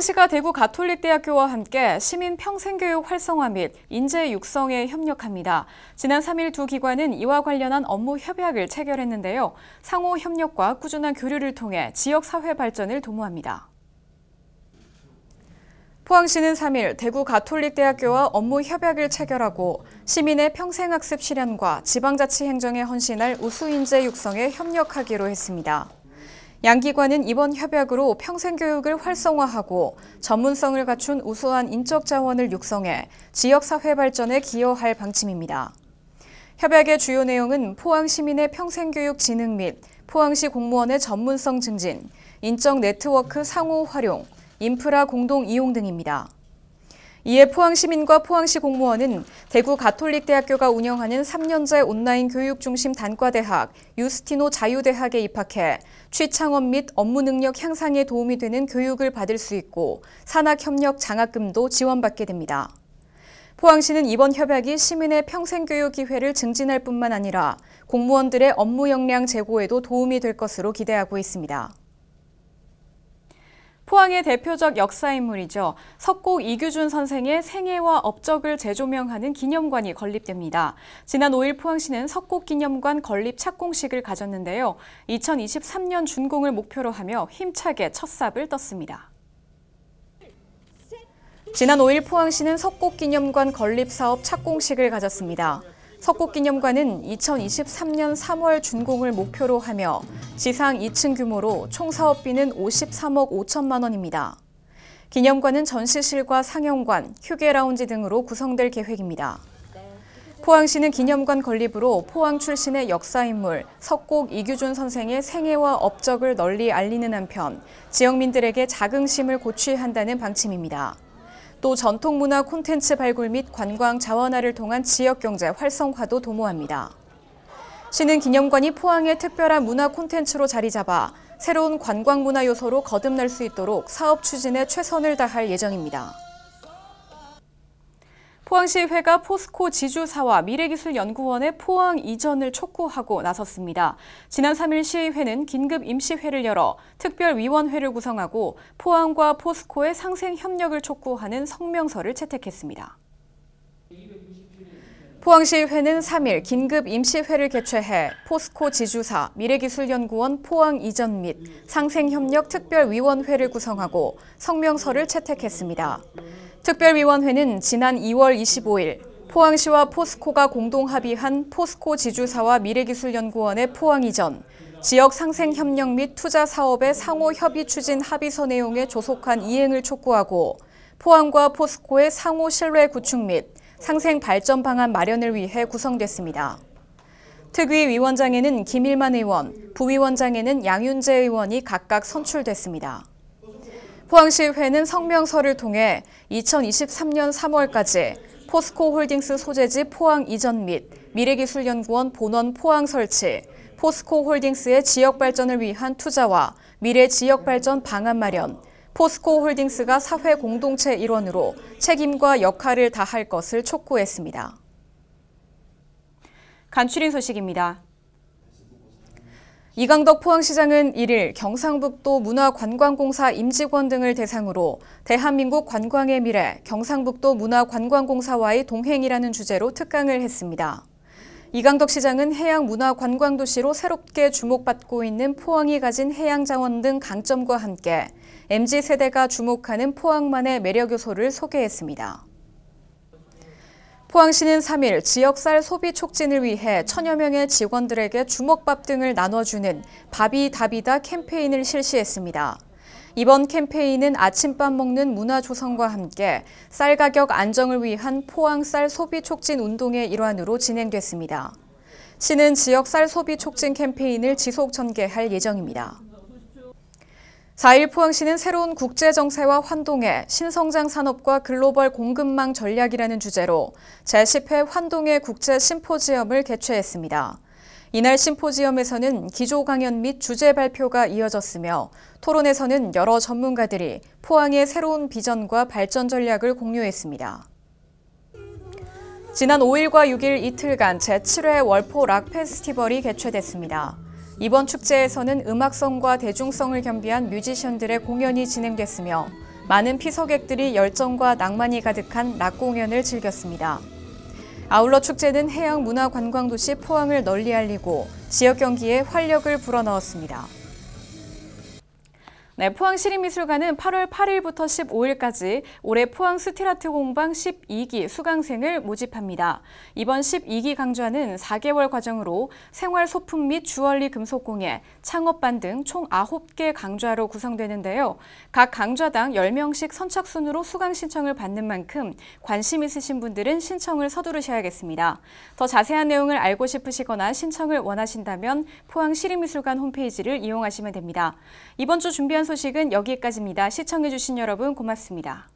포항시가 대구 가톨릭대학교와 함께 시민 평생교육 활성화 및 인재 육성에 협력합니다. 지난 3일 두 기관은 이와 관련한 업무 협약을 체결했는데요. 상호 협력과 꾸준한 교류를 통해 지역 사회 발전을 도모합니다. 포항시는 3일 대구 가톨릭대학교와 업무 협약을 체결하고 시민의 평생학습 실현과 지방자치 행정에 헌신할 우수인재 육성에 협력하기로 했습니다. 양 기관은 이번 협약으로 평생교육을 활성화하고 전문성을 갖춘 우수한 인적 자원을 육성해 지역사회 발전에 기여할 방침입니다. 협약의 주요 내용은 포항 시민의 평생교육 진흥 및 포항시 공무원의 전문성 증진, 인적 네트워크 상호 활용, 인프라 공동 이용 등입니다. 이에 포항시민과 포항시 공무원은 대구 가톨릭대학교가 운영하는 3년제 온라인 교육중심 단과대학 유스티노 자유대학에 입학해 취창업 및 업무 능력 향상에 도움이 되는 교육을 받을 수 있고 산학협력 장학금도 지원받게 됩니다. 포항시는 이번 협약이 시민의 평생교육 기회를 증진할 뿐만 아니라 공무원들의 업무 역량 제고에도 도움이 될 것으로 기대하고 있습니다. 포항의 대표적 역사인물이죠. 석곡 이규준 선생의 생애와 업적을 재조명하는 기념관이 건립됩니다. 지난 5일 포항시는 석곡 기념관 건립 착공식을 가졌는데요. 2023년 준공을 목표로 하며 힘차게 첫삽을 떴습니다. 지난 5일 포항시는 석곡기념관 건립사업 착공식을 가졌습니다. 석고기념관은 2023년 3월 준공을 목표로 하며 지상 2층 규모로 총 사업비는 53억 5천만 원입니다. 기념관은 전시실과 상영관, 휴게 라운지 등으로 구성될 계획입니다. 포항시는 기념관 건립으로 포항 출신의 역사인물 석곡 이규준 선생의 생애와 업적을 널리 알리는 한편 지역민들에게 자긍심을 고취한다는 방침입니다. 또 전통문화 콘텐츠 발굴 및 관광 자원화를 통한 지역경제 활성화도 도모합니다. 시는 기념관이 포항의 특별한 문화 콘텐츠로 자리 잡아 새로운 관광문화 요소로 거듭날 수 있도록 사업 추진에 최선을 다할 예정입니다. 포항시의회가 포스코 지주사와 미래기술연구원의 포항 이전을 촉구하고 나섰습니다. 지난 3일 시의회는 긴급 임시회를 열어 특별위원회를 구성하고 포항과 포스코의 상생 협력을 촉구하는 성명서를 채택했습니다. 포항시의회는 3일 긴급 임시회를 개최해 포스코 지주사, 미래기술연구원 포항 이전 및 상생협력 특별위원회를 구성하고 성명서를 채택했습니다. 특별위원회는 지난 2월 25일 포항시와 포스코가 공동 합의한 포스코 지주사와 미래기술연구원의 포항 이전, 지역 상생 협력 및 투자 사업의 상호 협의 추진 합의서 내용에 조속한 이행을 촉구하고 포항과 포스코의 상호 신뢰 구축 및 상생 발전 방안 마련을 위해 구성됐습니다. 특위 위원장에는 김일만 의원, 부위원장에는 양윤재 의원이 각각 선출됐습니다. 포항시의회는 성명서를 통해 2023년 3월까지 포스코 홀딩스 소재지 포항 이전 및 미래기술연구원 본원 포항 설치, 포스코 홀딩스의 지역 발전을 위한 투자와 미래 지역 발전 방안 마련, 포스코 홀딩스가 사회 공동체 일원으로 책임과 역할을 다할 것을 촉구했습니다. 간추린 소식입니다. 이강덕 포항시장은 1일 경상북도 문화관광공사 임직원 등을 대상으로 대한민국 관광의 미래 경상북도 문화관광공사와의 동행이라는 주제로 특강을 했습니다. 이강덕 시장은 해양 문화 관광 도시로 새롭게 주목받고 있는 포항이 가진 해양 자원 등 강점과 함께 MZ 세대가 주목하는 포항만의 매력 요소를 소개했습니다. 포항시는 3일 지역쌀 소비 촉진을 위해 천여 명의 직원들에게 주먹밥 등을 나눠주는 밥이 답이다 캠페인을 실시했습니다. 이번 캠페인은 아침밥 먹는 문화 조성과 함께 쌀 가격 안정을 위한 포항 쌀 소비 촉진 운동의 일환으로 진행됐습니다. 시는 지역 쌀 소비 촉진 캠페인을 지속 전개할 예정입니다. 4일 포항시는 새로운 국제정세와 환동의 신성장 산업과 글로벌 공급망 전략이라는 주제로 제10회 환동의 국제 심포지엄을 개최했습니다. 이날 심포지엄에서는 기조 강연 및 주제 발표가 이어졌으며 토론에서는 여러 전문가들이 포항의 새로운 비전과 발전 전략을 공유했습니다. 지난 5일과 6일 이틀간 제7회 월포 락 페스티벌이 개최됐습니다. 이번 축제에서는 음악성과 대중성을 겸비한 뮤지션들의 공연이 진행됐으며 많은 피서객들이 열정과 낭만이 가득한 낮 공연을 즐겼습니다. 아울러 축제는 해양 문화 관광 도시 포항을 널리 알리고 지역 경기에 활력을 불어넣었습니다. 네, 포항시립미술관은 8월 8일부터 15일까지 올해 포항 스틸아트 공방 12기 수강생을 모집합니다. 이번 12기 강좌는 4개월 과정으로 생활 소품 및 주얼리 금속공예, 창업반 등 총 9개 강좌로 구성되는데요. 각 강좌당 10명씩 선착순으로 수강 신청을 받는 만큼 관심 있으신 분들은 신청을 서두르셔야겠습니다. 더 자세한 내용을 알고 싶으시거나 신청을 원하신다면 포항시립미술관 홈페이지를 이용하시면 됩니다. 이번 주 준비한 소식은 여기까지입니다. 시청해주신 여러분 고맙습니다.